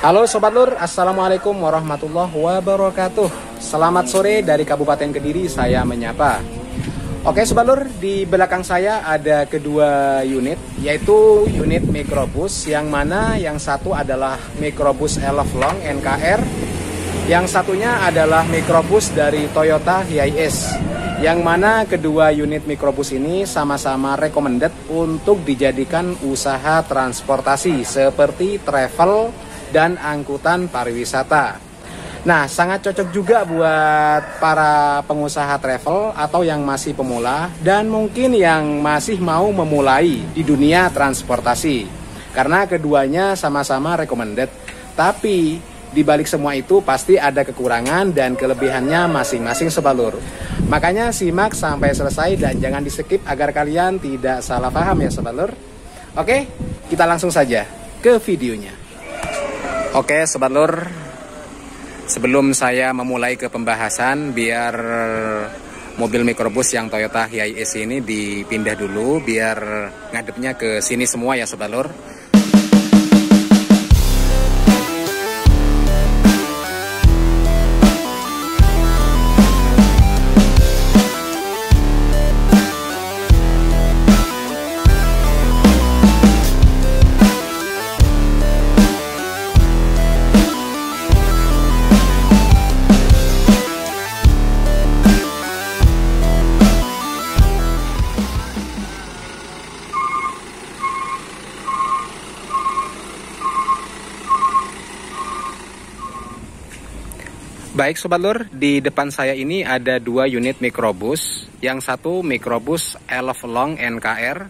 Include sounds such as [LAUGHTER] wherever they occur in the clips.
Halo Sobat Lur, Assalamualaikum warahmatullahi wabarakatuh Selamat sore dari Kabupaten Kediri, saya menyapa Oke Sobat Lur, di belakang saya ada kedua unit Yaitu unit mikrobus Yang mana yang satu adalah mikrobus ELF Long NKR Yang satunya adalah mikrobus dari Toyota HiAce yang mana kedua unit mikrobus ini sama-sama recommended untuk dijadikan usaha transportasi seperti travel, dan angkutan pariwisata. Nah, sangat cocok juga buat para pengusaha travel atau yang masih pemula dan mungkin yang masih mau memulai di dunia transportasi. Karena keduanya sama-sama recommended. Tapi di balik semua itu pasti ada kekurangan dan kelebihannya masing-masing sebalur. Makanya simak sampai selesai dan jangan di skip agar kalian tidak salah paham ya sebalur. Oke, kita langsung saja ke videonya. Oke, Sobat Lur. Sebelum saya memulai ke pembahasan, biar mobil mikrobus yang Toyota HiAce ini dipindah dulu, biar ngadepnya ke sini semua ya Sobat Lur. Baik Sobat Lur, di depan saya ini ada dua unit mikrobus. Yang satu mikrobus Elf Long NKR,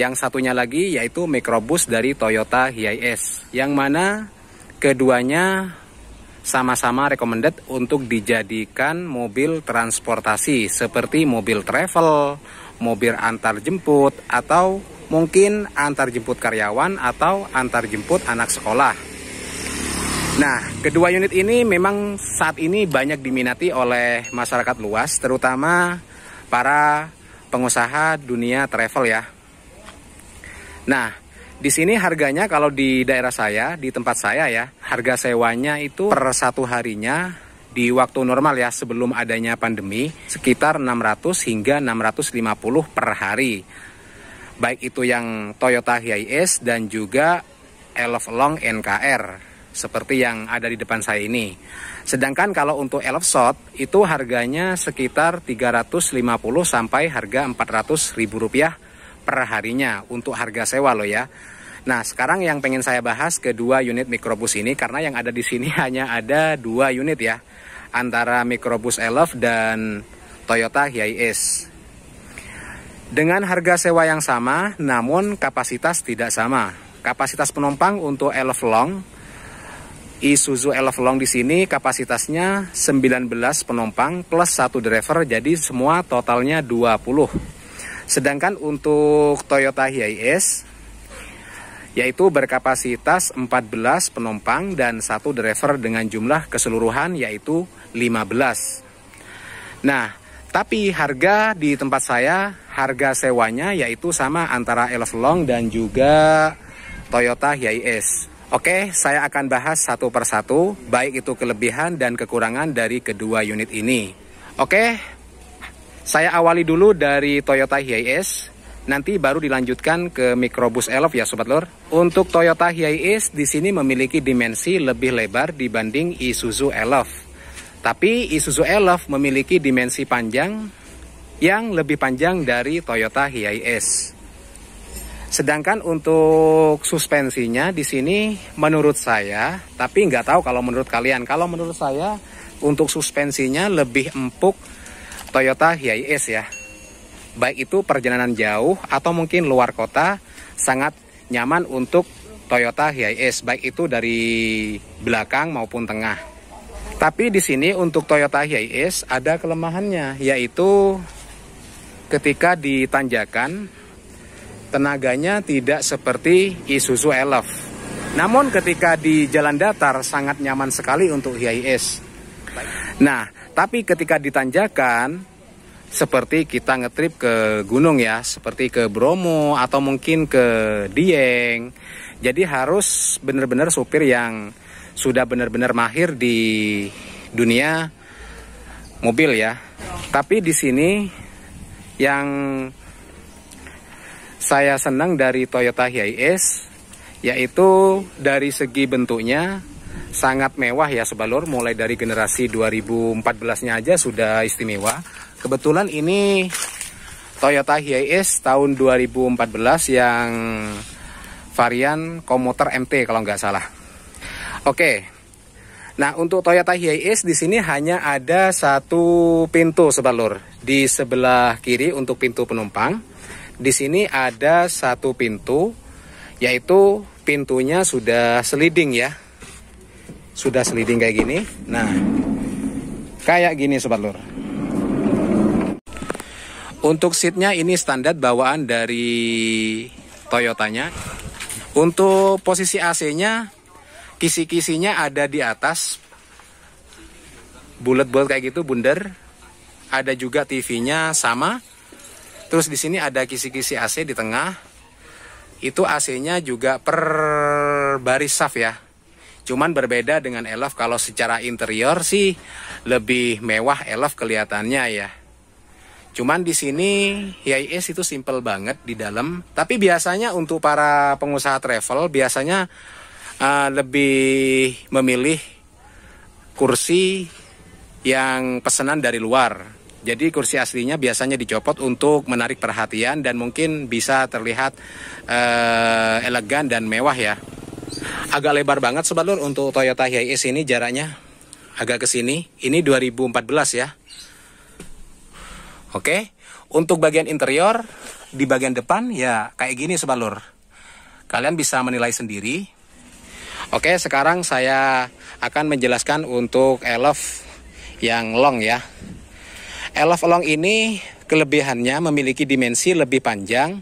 yang satunya lagi yaitu mikrobus dari Toyota HiAce. Yang mana keduanya sama-sama recommended untuk dijadikan mobil transportasi seperti mobil travel, mobil antar jemput, atau mungkin antar jemput karyawan atau antar jemput anak sekolah. Nah, kedua unit ini memang saat ini banyak diminati oleh masyarakat luas, terutama para pengusaha dunia travel ya. Nah, di sini harganya kalau di daerah saya, di tempat saya ya, harga sewanya itu per satu harinya di waktu normal ya sebelum adanya pandemi sekitar 600 hingga 650 per hari. Baik itu yang Toyota Hiace dan juga Elf Long NKR seperti yang ada di depan saya ini. Sedangkan kalau untuk elf shot itu harganya sekitar 350 sampai harga 400 ribu rupiah per harinya untuk harga sewa loh ya. Nah sekarang yang pengen saya bahas kedua unit mikrobus ini karena yang ada di sini [LAUGHS] hanya ada dua unit ya antara mikrobus elf dan Toyota Hiace. Dengan harga sewa yang sama, namun kapasitas tidak sama. Kapasitas penumpang untuk Elf Long Isuzu Elf Long di sini kapasitasnya 19 penumpang plus satu driver jadi semua totalnya 20. Sedangkan untuk Toyota HiAce yaitu berkapasitas 14 penumpang dan satu driver dengan jumlah keseluruhan yaitu 15. Nah, tapi harga di tempat saya harga sewanya yaitu sama antara Elf Long dan juga Toyota HiAce. Oke, saya akan bahas satu persatu, baik itu kelebihan dan kekurangan dari kedua unit ini. Oke, saya awali dulu dari Toyota HiAce, nanti baru dilanjutkan ke Microbus Elf ya Sobat Lur. Untuk Toyota HiAce di sini memiliki dimensi lebih lebar dibanding Isuzu Elf. Tapi Isuzu Elf memiliki dimensi panjang yang lebih panjang dari Toyota HiAce. Sedangkan untuk suspensinya di sini menurut saya, tapi nggak tahu kalau menurut kalian. Kalau menurut saya untuk suspensinya lebih empuk Toyota HiAce ya. Baik itu perjalanan jauh atau mungkin luar kota sangat nyaman untuk Toyota HiAce baik itu dari belakang maupun tengah. Tapi di sini untuk Toyota HiAce ada kelemahannya yaitu ketika ditanjakan tenaganya tidak seperti Isuzu Elf. Namun ketika di jalan datar sangat nyaman sekali untuk HIS. Nah, tapi ketika ditanjakan seperti kita ngetrip ke gunung ya, seperti ke Bromo atau mungkin ke Dieng. Jadi harus benar-benar supir yang sudah benar-benar mahir di dunia mobil ya. Tapi di sini yang saya senang dari Toyota HiAce yaitu dari segi bentuknya sangat mewah ya sebalur mulai dari generasi 2014-nya aja sudah istimewa. Kebetulan ini Toyota HiAce tahun 2014 yang varian komuter MT kalau nggak salah. Oke. Nah, untuk Toyota HiAce di sini hanya ada satu pintu sebalur di sebelah kiri untuk pintu penumpang di sini ada satu pintu yaitu pintunya sudah sliding ya. Sudah sliding kayak gini. Nah, kayak gini sobat lur. Untuk seatnya ini standar bawaan dari Toyotanya. Untuk posisi AC-nya, kisi-kisinya ada di atas. Bulat-bulat kayak gitu, bundar. Ada juga TV-nya sama. Terus di sini ada kisi-kisi AC di tengah. Itu AC-nya juga per baris saf ya. Cuman berbeda dengan Elf kalau secara interior sih lebih mewah Elf kelihatannya ya. Cuman di sini HIS ya, itu simple banget di dalam. Tapi biasanya untuk para pengusaha travel biasanya uh, lebih memilih kursi yang pesanan dari luar jadi kursi aslinya biasanya dicopot untuk menarik perhatian dan mungkin bisa terlihat uh, elegan dan mewah ya. Agak lebar banget sebalur untuk Toyota Hiace ini jaraknya agak ke sini. Ini 2014 ya. Oke, untuk bagian interior di bagian depan ya kayak gini sebalur. Kalian bisa menilai sendiri. Oke, sekarang saya akan menjelaskan untuk elf yang long ya. Elf Along ini kelebihannya memiliki dimensi lebih panjang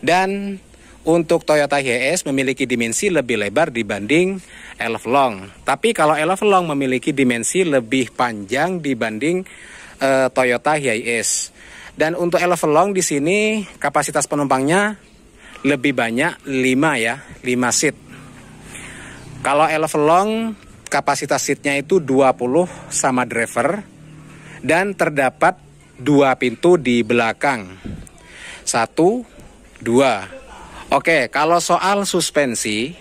dan untuk Toyota Hiace memiliki dimensi lebih lebar dibanding Elf Long. Tapi kalau Elf Long memiliki dimensi lebih panjang dibanding uh, Toyota Hiace. Dan untuk Elf Long di sini kapasitas penumpangnya lebih banyak 5 ya, 5 seat. Kalau Elf Long kapasitas seatnya itu 20 sama driver dan terdapat dua pintu di belakang. Satu, dua. Oke, kalau soal suspensi,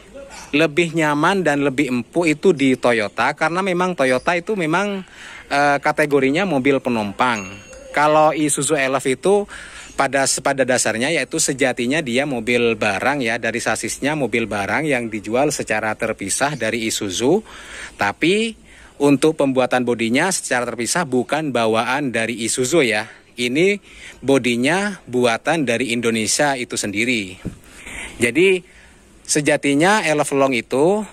lebih nyaman dan lebih empuk itu di Toyota karena memang Toyota itu memang e, kategorinya mobil penumpang. Kalau Isuzu Elf itu pada pada dasarnya yaitu sejatinya dia mobil barang ya dari sasisnya mobil barang yang dijual secara terpisah dari Isuzu tapi untuk pembuatan bodinya secara terpisah bukan bawaan dari Isuzu ya. Ini bodinya buatan dari Indonesia itu sendiri. Jadi sejatinya Long itu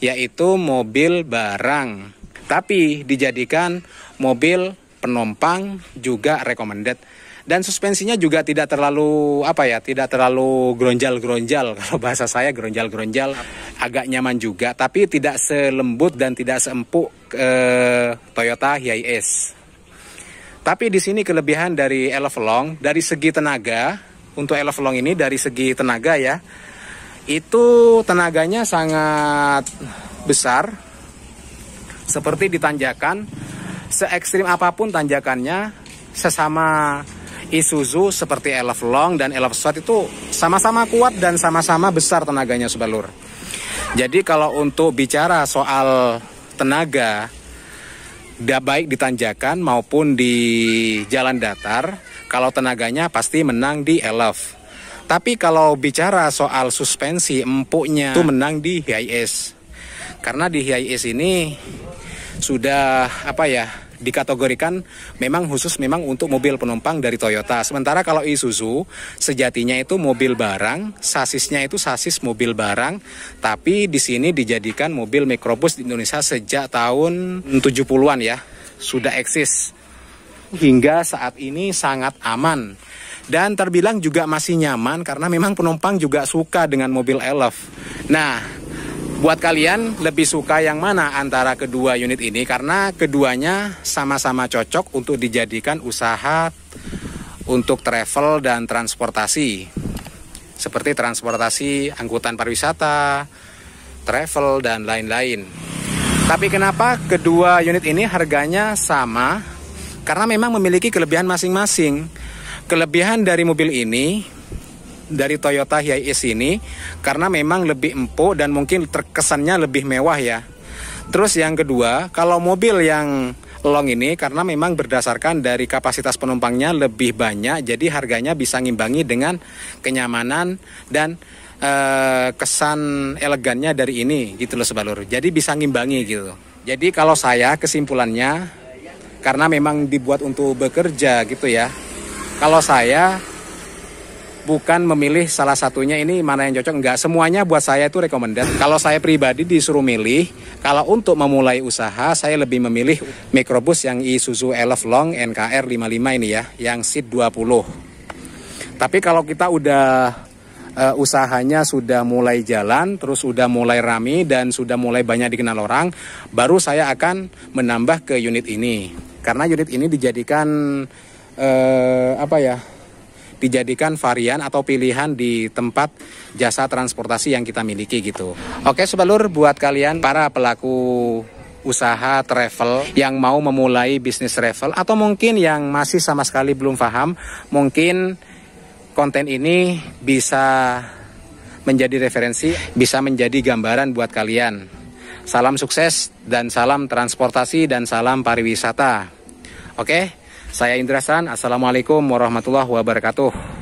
yaitu mobil barang, tapi dijadikan mobil penumpang juga recommended dan suspensinya juga tidak terlalu apa ya tidak terlalu gronjal-gronjal [LAUGHS] kalau bahasa saya gronjal-gronjal agak nyaman juga tapi tidak selembut dan tidak seempuk eh, Toyota HiAce tapi di sini kelebihan dari Elevlong dari segi tenaga untuk Elevlong ini dari segi tenaga ya itu tenaganya sangat besar seperti ditanjakan se ekstrim apapun tanjakannya sesama Isuzu seperti Elf Long dan Elf Short itu sama-sama kuat dan sama-sama besar tenaganya sebalur. Jadi kalau untuk bicara soal tenaga baik di tanjakan maupun di jalan datar, kalau tenaganya pasti menang di Elf. Tapi kalau bicara soal suspensi empuknya itu menang di HIS. Karena di HIS ini sudah apa ya dikategorikan memang khusus memang untuk mobil penumpang dari Toyota. Sementara kalau Isuzu sejatinya itu mobil barang, sasisnya itu sasis mobil barang, tapi di sini dijadikan mobil mikrobus di Indonesia sejak tahun 70-an ya, sudah eksis. Hingga saat ini sangat aman dan terbilang juga masih nyaman karena memang penumpang juga suka dengan mobil Elf. Nah, Buat kalian lebih suka yang mana antara kedua unit ini karena keduanya sama-sama cocok untuk dijadikan usaha untuk travel dan transportasi. Seperti transportasi angkutan pariwisata, travel dan lain-lain. Tapi kenapa kedua unit ini harganya sama? Karena memang memiliki kelebihan masing-masing. Kelebihan dari mobil ini dari Toyota Hiace ini karena memang lebih empuk dan mungkin terkesannya lebih mewah ya. Terus yang kedua, kalau mobil yang long ini karena memang berdasarkan dari kapasitas penumpangnya lebih banyak jadi harganya bisa ngimbangi dengan kenyamanan dan e, kesan elegannya dari ini gitu loh sebalur. Jadi bisa ngimbangi gitu. Jadi kalau saya kesimpulannya karena memang dibuat untuk bekerja gitu ya. Kalau saya bukan memilih salah satunya ini mana yang cocok enggak semuanya buat saya itu recommended kalau saya pribadi disuruh milih kalau untuk memulai usaha saya lebih memilih mikrobus yang Isuzu Elf Long NKR 55 ini ya yang seat 20 tapi kalau kita udah uh, usahanya sudah mulai jalan, terus sudah mulai rame dan sudah mulai banyak dikenal orang, baru saya akan menambah ke unit ini. Karena unit ini dijadikan uh, apa ya? dijadikan varian atau pilihan di tempat jasa transportasi yang kita miliki gitu. Oke sebelur buat kalian para pelaku usaha travel yang mau memulai bisnis travel atau mungkin yang masih sama sekali belum paham mungkin konten ini bisa menjadi referensi, bisa menjadi gambaran buat kalian. Salam sukses dan salam transportasi dan salam pariwisata. Oke? Okay? Saya Indra San, Assalamualaikum warahmatullahi wabarakatuh.